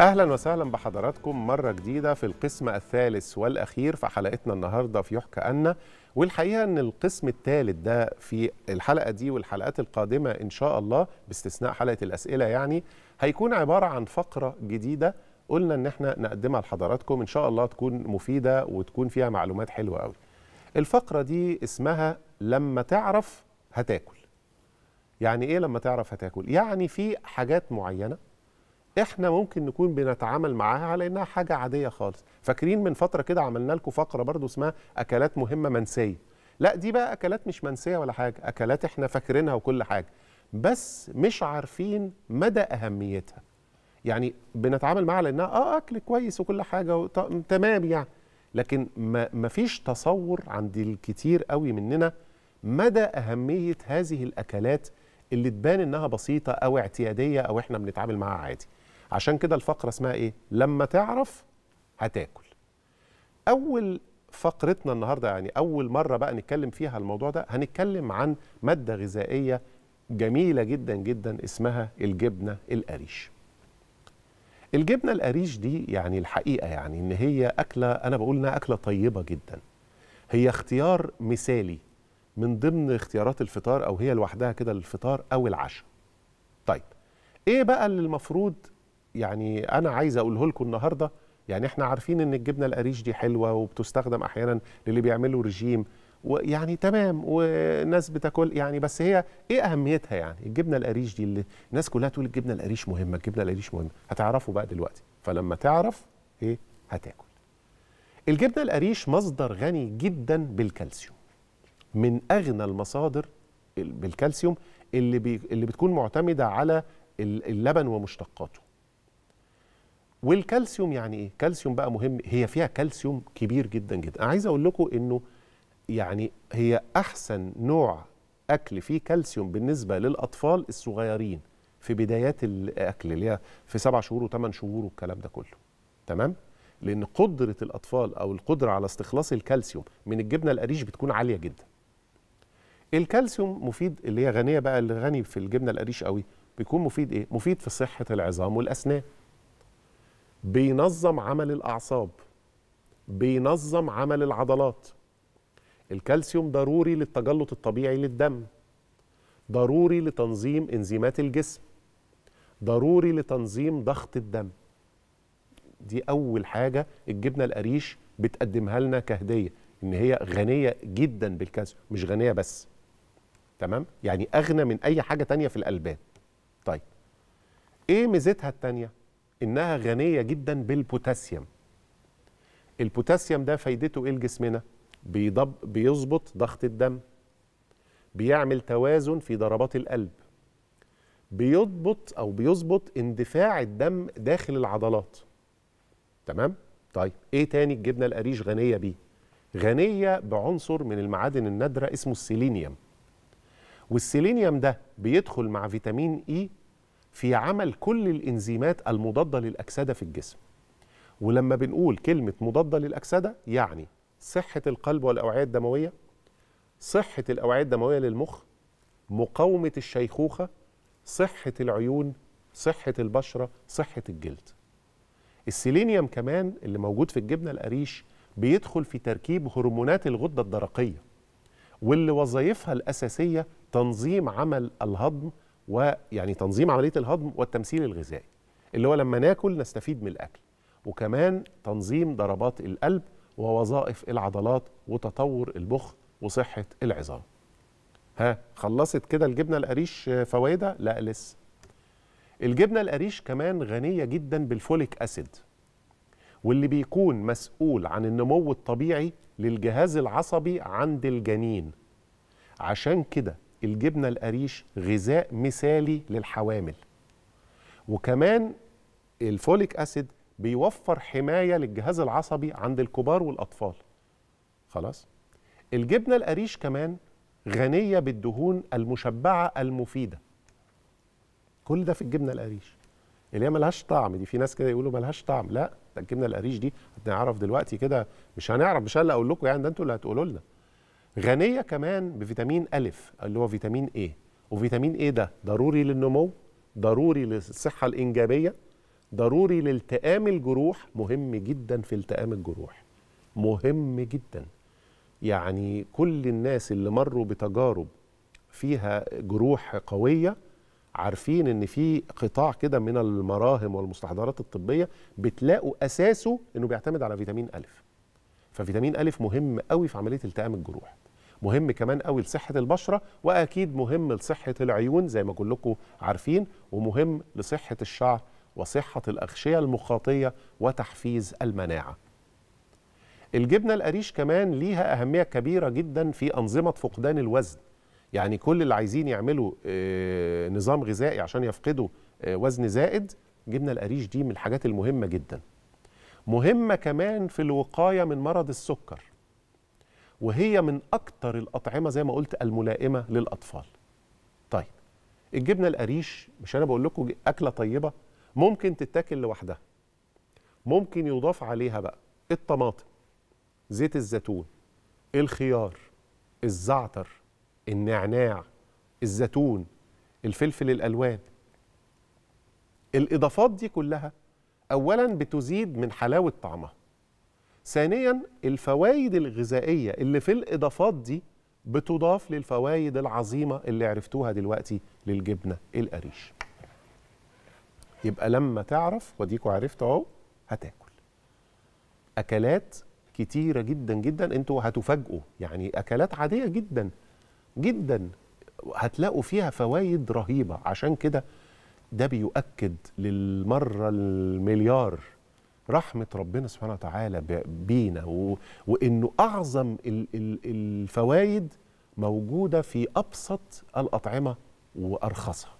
اهلا وسهلا بحضراتكم مره جديده في القسم الثالث والاخير في حلقتنا النهارده في يحكى ان والحقيقه ان القسم الثالث ده في الحلقه دي والحلقات القادمه ان شاء الله باستثناء حلقه الاسئله يعني هيكون عباره عن فقره جديده قلنا ان احنا نقدمها لحضراتكم ان شاء الله تكون مفيده وتكون فيها معلومات حلوه قوي الفقره دي اسمها لما تعرف هتاكل يعني ايه لما تعرف هتاكل يعني في حاجات معينه احنا ممكن نكون بنتعامل معاها على انها حاجه عاديه خالص فاكرين من فتره كده عملنا لكم فقره برضو اسمها اكلات مهمه منسيه لا دي بقى اكلات مش منسيه ولا حاجه اكلات احنا فاكرينها وكل حاجه بس مش عارفين مدى اهميتها يعني بنتعامل معاها لانها اه اكل كويس وكل حاجه تمام يعني لكن ما فيش تصور عند الكتير قوي مننا مدى اهميه هذه الاكلات اللي تبان انها بسيطه او اعتياديه او احنا بنتعامل معاها عادي عشان كده الفقرة اسمها إيه؟ لما تعرف هتاكل أول فقرتنا النهاردة يعني أول مرة بقى نتكلم فيها الموضوع ده هنتكلم عن مادة غذائية جميلة جدا جدا اسمها الجبنة القريش الجبنة القريش دي يعني الحقيقة يعني إن هي أكلة أنا بقول إنها أكلة طيبة جدا هي اختيار مثالي من ضمن اختيارات الفطار أو هي لوحدها كده للفطار أو العشاء طيب إيه بقى اللي المفروض يعني انا عايز اقوله لكم النهارده يعني احنا عارفين ان الجبنه القريش دي حلوه وبتستخدم احيانا للي بيعملوا رجيم ويعني تمام وناس بتاكل يعني بس هي ايه اهميتها يعني الجبنه القريش دي اللي الناس كلها تقول الجبنه القريش مهمه الجبنه القريش مهمه هتعرفوا بقى دلوقتي فلما تعرف ايه هتاكل الجبنه القريش مصدر غني جدا بالكالسيوم من اغنى المصادر بالكالسيوم اللي بي اللي بتكون معتمده على اللبن ومشتقاته والكالسيوم يعني ايه كالسيوم بقى مهم هي فيها كالسيوم كبير جدا جدا انا عايز اقول لكم انه يعني هي احسن نوع اكل فيه كالسيوم بالنسبه للاطفال الصغيرين في بدايات الاكل اللي هي في سبع شهور وثمان شهور والكلام ده كله تمام لان قدره الاطفال او القدره على استخلاص الكالسيوم من الجبنه القريش بتكون عاليه جدا الكالسيوم مفيد اللي هي غنيه بقى اللي غني في الجبنه القريش قوي بيكون مفيد ايه مفيد في صحه العظام والاسنان بينظم عمل الاعصاب بينظم عمل العضلات الكالسيوم ضروري للتجلط الطبيعي للدم ضروري لتنظيم انزيمات الجسم ضروري لتنظيم ضغط الدم دي اول حاجه الجبنه القريش بتقدمها لنا كهديه ان هي غنيه جدا بالكالسيوم مش غنيه بس تمام يعني اغنى من اي حاجه تانية في الالبان طيب ايه ميزتها التانية انها غنيه جدا بالبوتاسيوم البوتاسيوم ده فايدته ايه لجسمنا بيضب بيظبط ضغط الدم بيعمل توازن في ضربات القلب بيضبط او بيظبط اندفاع الدم داخل العضلات تمام طيب ايه تاني الجبنه القريش غنيه بيه غنيه بعنصر من المعادن النادره اسمه السيلينيوم والسيلينيوم ده بيدخل مع فيتامين اي e في عمل كل الانزيمات المضاده للاكسده في الجسم ولما بنقول كلمه مضاده للاكسده يعني صحه القلب والاوعيه الدمويه صحه الاوعيه الدمويه للمخ مقاومه الشيخوخه صحه العيون صحه البشره صحه الجلد السيلينيوم كمان اللي موجود في الجبنه القريش بيدخل في تركيب هرمونات الغده الدرقيه واللي وظائفها الاساسيه تنظيم عمل الهضم ويعني تنظيم عمليه الهضم والتمثيل الغذائي اللي هو لما ناكل نستفيد من الاكل وكمان تنظيم ضربات القلب ووظائف العضلات وتطور البخ وصحه العظام ها خلصت كده الجبنه القريش فوائدها لا لسه الجبنه القريش كمان غنيه جدا بالفوليك اسيد واللي بيكون مسؤول عن النمو الطبيعي للجهاز العصبي عند الجنين عشان كده الجبنه القريش غذاء مثالي للحوامل وكمان الفوليك اسيد بيوفر حمايه للجهاز العصبي عند الكبار والاطفال خلاص الجبنه القريش كمان غنيه بالدهون المشبعه المفيده كل ده في الجبنه القريش اللي هي ملهاش طعم دي في ناس كده يقولوا ملهاش طعم لا الجبنه القريش دي هنعرف دلوقتي كده مش هنعرف مش انا اللي اقول لكم يعني ده انتوا اللي هتقولوا لنا غنيه كمان بفيتامين الف اللي هو فيتامين A وفيتامين A ده ضروري للنمو ضروري للصحه الانجابيه ضروري لالتئام الجروح مهم جدا في التئام الجروح مهم جدا يعني كل الناس اللي مروا بتجارب فيها جروح قويه عارفين ان في قطاع كده من المراهم والمستحضرات الطبيه بتلاقوا اساسه انه بيعتمد على فيتامين الف ففيتامين أ مهم قوي في عملية التئام الجروح مهم كمان قوي لصحة البشرة وأكيد مهم لصحة العيون زي ما كلكم عارفين ومهم لصحة الشعر وصحة الأغشية المخاطية وتحفيز المناعة الجبنة القريش كمان ليها أهمية كبيرة جدا في أنظمة فقدان الوزن يعني كل اللي عايزين يعملوا آه، نظام غذائي عشان يفقدوا آه، وزن زائد جبنة القريش دي من الحاجات المهمة جداً مهمة كمان في الوقاية من مرض السكر وهي من أكتر الأطعمة زي ما قلت الملائمة للأطفال طيب الجبنة القريش مش أنا بقول لكم أكلة طيبة ممكن تتاكل لوحدها ممكن يضاف عليها بقى الطماطم زيت الزيتون الخيار الزعتر النعناع الزيتون الفلفل الألوان الإضافات دي كلها أولا بتزيد من حلاوة طعمها ثانيا الفوائد الغذائية اللي في الإضافات دي بتضاف للفوائد العظيمة اللي عرفتوها دلوقتي للجبنة القريش يبقى لما تعرف وديكوا عرفت اهو هتاكل أكلات كتيرة جدا جدا انتوا هتفاجئوا يعني أكلات عادية جدا جدا هتلاقوا فيها فوائد رهيبة عشان كده ده بيؤكد للمره المليار رحمه ربنا سبحانه وتعالى بينا و... وانه اعظم ال... ال... الفوائد موجوده في ابسط الاطعمه وارخصها